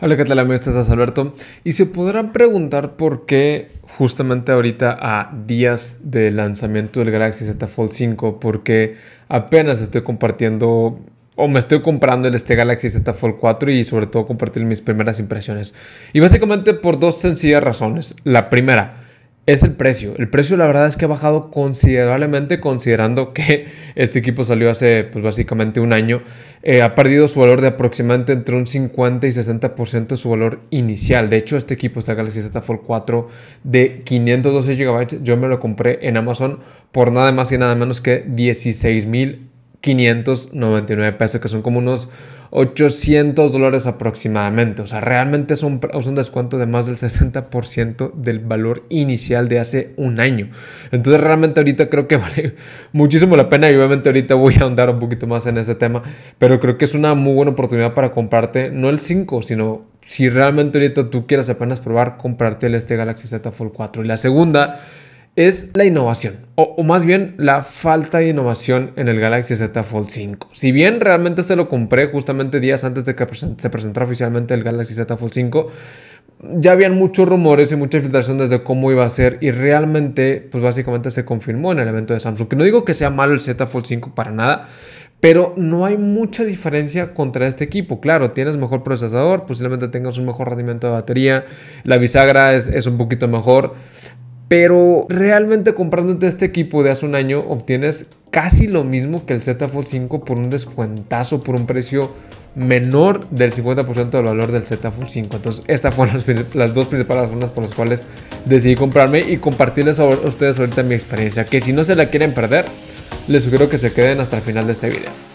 Hola, ¿qué tal amigos? Este es Alberto. Y se podrán preguntar por qué justamente ahorita a días del lanzamiento del Galaxy Z Fold 5, porque apenas estoy compartiendo o me estoy comprando el este Galaxy Z Fold 4 y sobre todo compartir mis primeras impresiones. Y básicamente por dos sencillas razones. La primera, es el precio. El precio la verdad es que ha bajado considerablemente considerando que este equipo salió hace pues básicamente un año. Eh, ha perdido su valor de aproximadamente entre un 50 y 60% de su valor inicial. De hecho, este equipo, esta Galaxy Z Fold 4 de 512 GB, yo me lo compré en Amazon por nada más y nada menos que 16.599 pesos, que son como unos 800 dólares aproximadamente. O sea, realmente es un, descuento de más del 60% del valor inicial de hace un año. Entonces realmente ahorita creo que vale muchísimo la pena y obviamente ahorita voy a ahondar un poquito más en ese tema. Pero creo que es una muy buena oportunidad para comprarte no el 5, sino si realmente ahorita tú quieres apenas probar, comprarte el este Galaxy Z Fold 4. Y la segunda es la innovación, o, más bien la falta de innovación en el Galaxy Z Fold 5. Si bien realmente se lo compré justamente días antes de que se presentara oficialmente el Galaxy Z Fold 5, ya habían muchos rumores y mucha filtración desde cómo iba a ser y realmente, pues básicamente se confirmó en el evento de Samsung. Que no digo que sea malo el Z Fold 5 para nada, pero no hay mucha diferencia contra este equipo. Claro, tienes mejor procesador, posiblemente tengas un mejor rendimiento de batería, la bisagra es un poquito mejor, pero realmente comprándote este equipo de hace un año obtienes casi lo mismo que el Z Fold 5 por un descuentazo, por un precio menor del 50% del valor del Z Fold 5. Entonces estas fueron las, dos principales razones por las cuales decidí comprarme y compartirles a ustedes ahorita mi experiencia. Que si no se la quieren perder, les sugiero que se queden hasta el final de este video.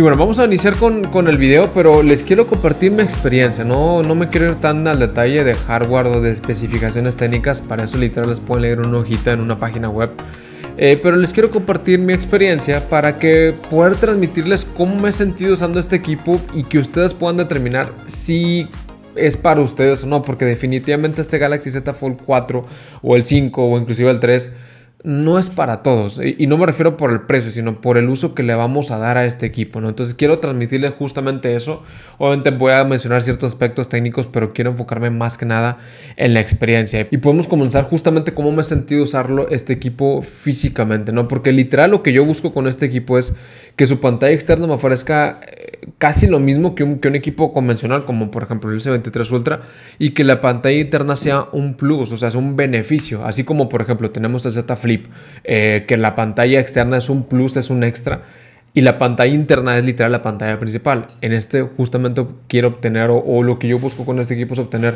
Y bueno, vamos a iniciar con, el video, pero les quiero compartir mi experiencia. No, no me quiero ir tan al detalle de hardware o de especificaciones técnicas. Para eso literal les pueden leer una hojita en una página web. Eh, pero les quiero compartir mi experiencia para que poder transmitirles cómo me he sentido usando este equipo y que ustedes puedan determinar si es para ustedes o no, porque definitivamente este Galaxy Z Fold 4 o el 5 o inclusive el 3 no es para todos. Y, no me refiero por el precio, sino por el uso que le vamos a dar a este equipo, ¿no? Entonces quiero transmitirle justamente eso. Obviamente voy a mencionar ciertos aspectos técnicos, pero quiero enfocarme más que nada en la experiencia. Y podemos comenzar justamente cómo me he sentido usarlo este equipo físicamente, ¿no? Porque literal lo que yo busco con este equipo es que su pantalla externa me ofrezca casi lo mismo que un, equipo convencional, como por ejemplo el c 23 Ultra, y que la pantalla interna sea un plus, o sea, es un beneficio. Así como por ejemplo tenemos el Z Flip, eh, que la pantalla externa es un plus, es un extra. Y la pantalla interna es literal la pantalla principal. En este justamente quiero obtener, o, lo que yo busco con este equipo es obtener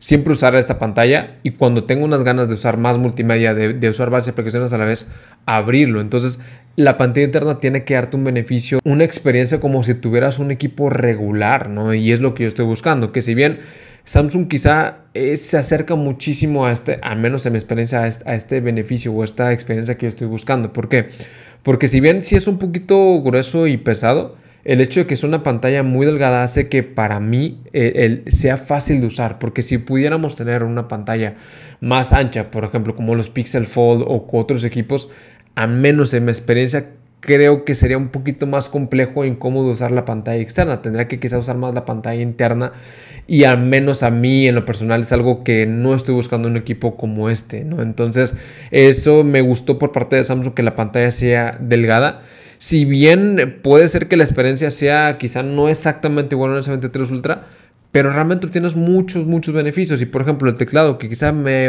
siempre usar esta pantalla y cuando tengo unas ganas de usar más multimedia, de, de, usar varias aplicaciones a la vez, abrirlo. Entonces la pantalla interna tiene que darte un beneficio, una experiencia como si tuvieras un equipo regular, ¿no? Y es lo que yo estoy buscando, que si bien Samsung quizá eh, se acerca muchísimo a este, al menos en mi experiencia, a este, beneficio o esta experiencia que yo estoy buscando. ¿Por qué? Porque si bien sí es un poquito grueso y pesado, el hecho de que es una pantalla muy delgada hace que para mí eh, sea fácil de usar, porque si pudiéramos tener una pantalla más ancha, por ejemplo, como los Pixel Fold o otros equipos, a menos en mi experiencia, creo que sería un poquito más complejo e incómodo usar la pantalla externa. Tendría que quizá usar más la pantalla interna. Y al menos a mí, en lo personal, es algo que no estoy buscando un equipo como este, ¿no? Entonces, eso me gustó por parte de Samsung que la pantalla sea delgada. Si bien puede ser que la experiencia sea quizá no exactamente igual a un S23 Ultra, pero realmente obtienes muchos, muchos beneficios. Y por ejemplo, el teclado, que quizá me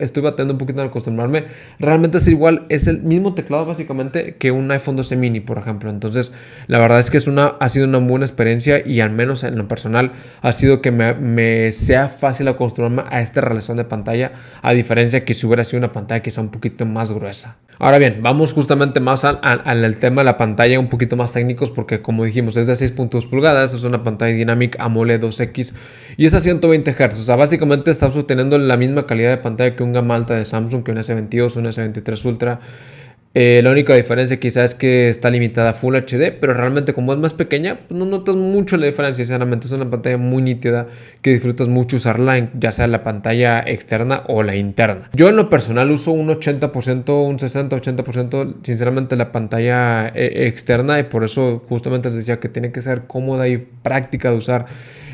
estoy batallando un poquito en acostumbrarme, realmente es igual, es el mismo teclado básicamente que un iPhone 12 mini, por ejemplo. Entonces, la verdad es que es una, ha sido una buena experiencia y al menos en lo personal ha sido que me, sea fácil acostumbrarme a esta relación de pantalla, a diferencia que si hubiera sido una pantalla que sea un poquito más gruesa. Ahora bien, vamos justamente más al, tema de la pantalla, un poquito más técnicos, porque como dijimos, es de 6.2 pulgadas, es una pantalla Dynamic AMOLED 2X y es a 120 Hz. O sea, básicamente estamos obteniendo la misma calidad de pantalla que un gama alta de Samsung, que un S22, un S23 Ultra. Eh, la única diferencia quizás es que está limitada a Full HD, pero realmente como es más pequeña, pues, no notas mucho la diferencia, sinceramente. Es una pantalla muy nítida que disfrutas mucho usarla, ya sea la pantalla externa o la interna. Yo en lo personal uso un 80%, un 60-80%, sinceramente la pantalla eh, externa y por eso justamente les decía que tiene que ser cómoda y práctica de usar.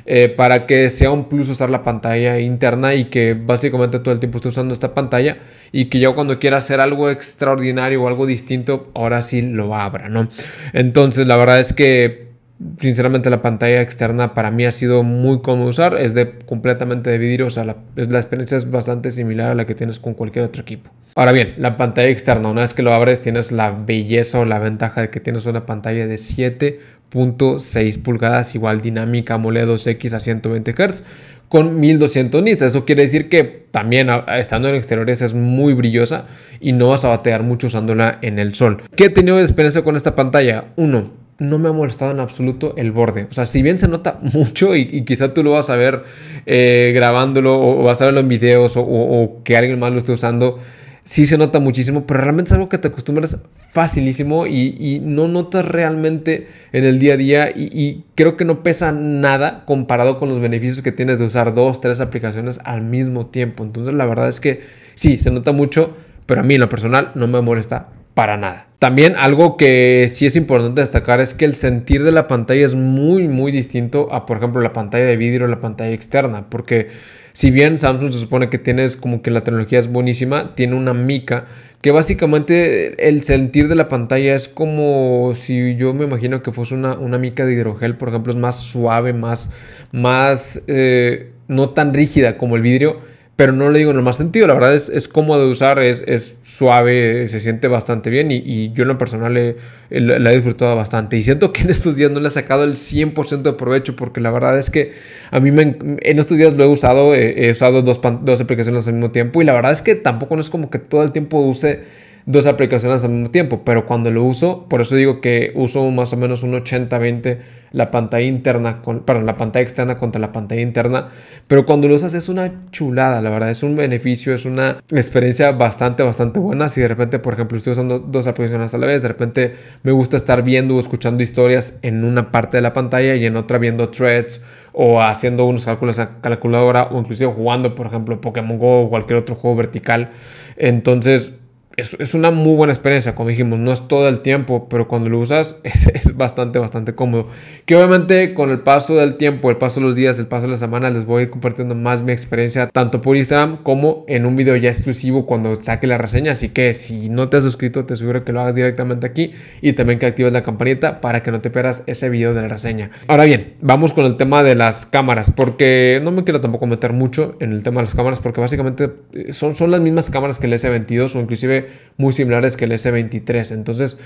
Eh, para que sea un plus usar la pantalla interna y que básicamente todo el tiempo esté usando esta pantalla y que yo cuando quiera hacer algo extraordinario o algo distinto, ahora sí lo abra, ¿no? Entonces la verdad es que sinceramente la pantalla externa para mí ha sido muy común usar, es de completamente dividir, o sea, la, experiencia es bastante similar a la que tienes con cualquier otro equipo. Ahora bien, la pantalla externa, una vez que lo abres tienes la belleza o la ventaja de que tienes una pantalla de 7.6 pulgadas, igual dinámica AMOLED 2X a 120 Hz con 1200 nits. Eso quiere decir que también estando en exteriores es muy brillosa y no vas a batear mucho usándola en el sol. ¿Qué he tenido de experiencia con esta pantalla? Uno, no me ha molestado en absoluto el borde. O sea, si bien se nota mucho y, quizá tú lo vas a ver eh, grabándolo o, vas a verlo en videos o, que alguien más lo esté usando, sí se nota muchísimo, pero realmente es algo que te acostumbras facilísimo y, no notas realmente en el día a día y, y, creo que no pesa nada comparado con los beneficios que tienes de usar dos, tres aplicaciones al mismo tiempo. Entonces la verdad es que sí, se nota mucho, pero a mí en lo personal no me molesta para nada. También algo que sí es importante destacar es que el sentir de la pantalla es muy muy distinto a por ejemplo la pantalla de vidrio o la pantalla externa, porque si bien Samsung se supone que tienes como que la tecnología es buenísima, tiene una mica que básicamente el sentir de la pantalla es como si yo me imagino que fuese una, mica de hidrogel, por ejemplo, es más suave, más, más eh, no tan rígida como el vidrio pero no le digo en el más sentido. La verdad es, es cómodo de usar, es, es, suave, se siente bastante bien y, y yo en lo personal le, la he disfrutado bastante. Y siento que en estos días no le he sacado el 100% de provecho porque la verdad es que a mí en estos días lo he usado, he usado dos, dos aplicaciones al mismo tiempo y la verdad es que tampoco no es como que todo el tiempo use dos aplicaciones al mismo tiempo, pero cuando lo uso, por eso digo que uso más o menos un 80-20 la pantalla interna, con, perdón, la pantalla externa contra la pantalla interna, pero cuando lo usas es una chulada, la verdad, es un beneficio, es una experiencia bastante, bastante buena. Si de repente, por ejemplo, estoy usando dos aplicaciones a la vez, de repente me gusta estar viendo o escuchando historias en una parte de la pantalla y en otra viendo threads o haciendo unos cálculos a calculadora o inclusive jugando, por ejemplo, Pokémon Go o cualquier otro juego vertical. Entonces, es, es, una muy buena experiencia, como dijimos, no es todo el tiempo, pero cuando lo usas es, es, bastante, bastante cómodo. Que obviamente con el paso del tiempo, el paso de los días, el paso de la semana les voy a ir compartiendo más mi experiencia, tanto por Instagram como en un video ya exclusivo cuando saque la reseña. Así que si no te has suscrito, te sugiero que lo hagas directamente aquí y también que actives la campanita para que no te pierdas ese video de la reseña. Ahora bien, vamos con el tema de las cámaras, porque no me quiero tampoco meter mucho en el tema de las cámaras, porque básicamente eh, son, son las mismas cámaras que el S22 o inclusive muy similares que el S23. Entonces,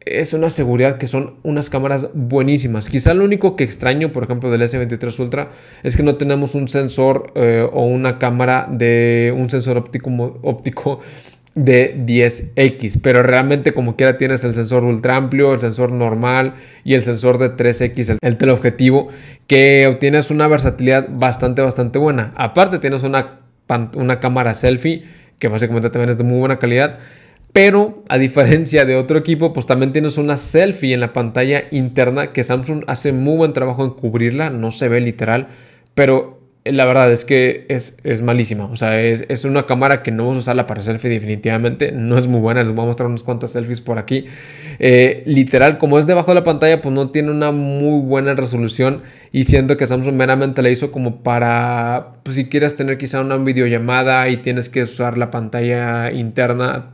es una seguridad que son unas cámaras buenísimas. Quizá lo único que extraño, por ejemplo, del S23 Ultra es que no tenemos un sensor eh, o una cámara de un sensor óptico, óptico de 10x, pero realmente como quiera tienes el sensor ultra amplio, el sensor normal y el sensor de 3x, el, el teleobjetivo, que obtienes una versatilidad bastante, bastante buena. Aparte tienes una, una cámara selfie que básicamente también es de muy buena calidad. Pero a diferencia de otro equipo, pues también tienes una selfie en la pantalla interna que Samsung hace muy buen trabajo en cubrirla, no se ve literal, pero la verdad es que es, malísima. O sea, es, una cámara que no vamos a usarla para selfie definitivamente. No es muy buena. Les voy a mostrar unas cuantas selfies por aquí. Eh, literal, como es debajo de la pantalla, pues no tiene una muy buena resolución. Y siento que Samsung meramente la hizo como para, pues, si quieres tener quizá una videollamada y tienes que usar la pantalla interna,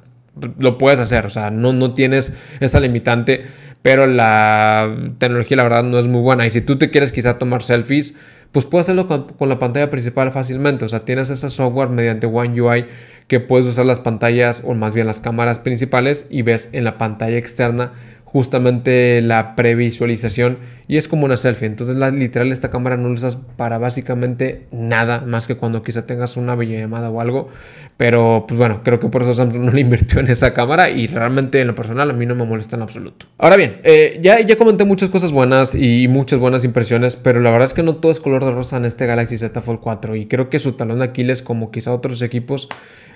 lo puedes hacer. O sea, no, no tienes esa limitante. Pero la tecnología, la verdad, no es muy buena. Y si tú te quieres quizá tomar selfies pues puedes hacerlo con, la pantalla principal fácilmente. O sea, tienes ese software mediante One UI que puedes usar las pantallas o más bien las cámaras principales y ves en la pantalla externa justamente la previsualización y es como una selfie. Entonces, la, literal, esta cámara no la usas para básicamente nada más que cuando quizá tengas una llamada o algo. Pero, pues bueno, creo que por eso Samsung no le invirtió en esa cámara y realmente en lo personal a mí no me molesta en absoluto. Ahora bien, eh, ya, ya comenté muchas cosas buenas y muchas buenas impresiones, pero la verdad es que no todo es color de rosa en este Galaxy Z Fold 4 y creo que su talón de Aquiles, como quizá otros equipos,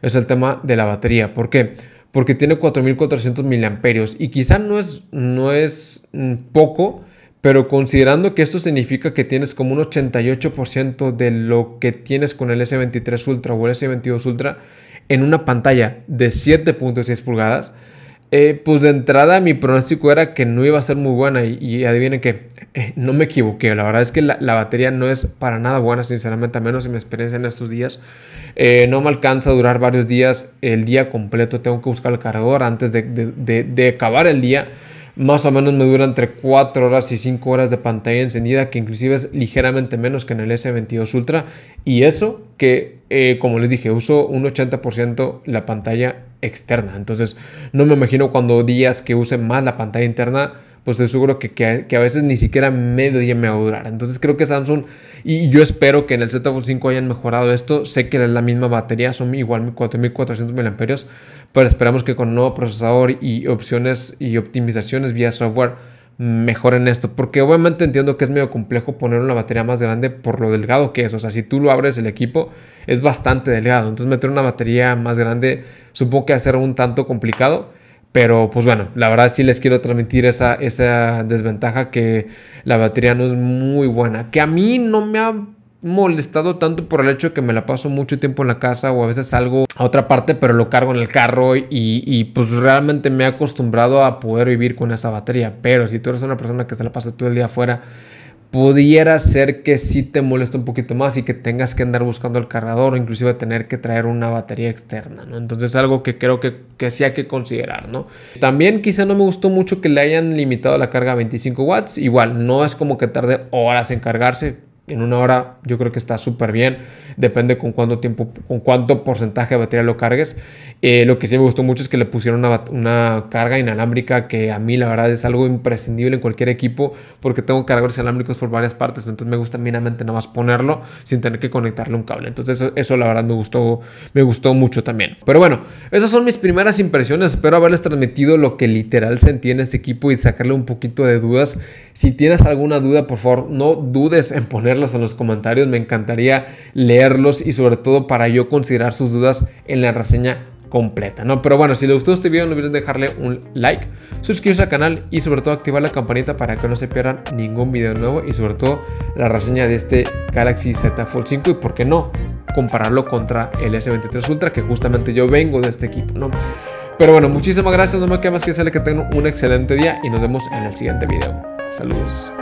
es el tema de la batería. ¿Por qué? porque tiene 4.400 miliamperios y quizá no es, no es mm, poco, pero considerando que esto significa que tienes como un 88% de lo que tienes con el S23 Ultra o el S22 Ultra en una pantalla de 7.6 pulgadas, eh, pues de entrada mi pronóstico era que no iba a ser muy buena y, adivinen que eh, no me equivoqué, la verdad es que la, la, batería no es para nada buena, sinceramente, a menos en mi experiencia en estos días. Eh, no me alcanza a durar varios días el día completo, tengo que buscar el cargador antes de, acabar el día más o menos me dura entre 4 horas y 5 horas de pantalla encendida, que inclusive es ligeramente menos que en el S22 Ultra. Y eso que, eh, como les dije, uso un 80% la pantalla externa. Entonces, no me imagino cuando días que use más la pantalla interna pues estoy seguro que, que, a veces ni siquiera medio día me va a durar. Entonces creo que Samsung, y yo espero que en el Z Fold 5 hayan mejorado esto, sé que es la misma batería, son igual 4400 mAh, pero esperamos que con nuevo procesador y opciones y optimizaciones vía software mejoren esto, porque obviamente entiendo que es medio complejo poner una batería más grande por lo delgado que es, o sea, si tú lo abres el equipo es bastante delgado, entonces meter una batería más grande supongo que va a ser un tanto complicado, pero pues bueno, la verdad sí les quiero transmitir esa, esa desventaja que la batería no es muy buena. Que a mí no me ha molestado tanto por el hecho de que me la paso mucho tiempo en la casa o a veces salgo a otra parte pero lo cargo en el carro y, y, pues realmente me he acostumbrado a poder vivir con esa batería pero si tú eres una persona que se la pasa todo el día afuera pudiera ser que sí te moleste un poquito más y que tengas que andar buscando el cargador o inclusive tener que traer una batería externa, ¿no? Entonces algo que creo que, que sí hay que considerar, ¿no? También quizá no me gustó mucho que le hayan limitado la carga a 25 watts, igual no es como que tarde horas en cargarse, en una hora yo creo que está súper bien. Depende con cuánto tiempo, con cuánto porcentaje de batería lo cargues. Eh, lo que sí me gustó mucho es que le pusieron una, carga inalámbrica que a mí la verdad es algo imprescindible en cualquier equipo porque tengo cargadores inalámbricos por varias partes. Entonces me gusta mínimamente nada más ponerlo sin tener que conectarle un cable. Entonces eso, la verdad me gustó, me gustó mucho también. Pero bueno, esas son mis primeras impresiones. Espero haberles transmitido lo que literal sentí en este equipo y sacarle un poquito de dudas. Si tienes alguna duda, por favor, no dudes en poner los en los comentarios, me encantaría leerlos y sobre todo para yo considerar sus dudas en la reseña completa, ¿no? Pero bueno, si les gustó este video no olviden dejarle un like, suscribirse al canal y sobre todo activar la campanita para que no se pierdan ningún video nuevo y sobre todo la reseña de este Galaxy Z Fold 5 y por qué no compararlo contra el S23 Ultra que justamente yo vengo de este equipo, ¿no? Pero bueno, muchísimas gracias, no me queda más que decirle que tengo un excelente día y nos vemos en el siguiente video. Saludos.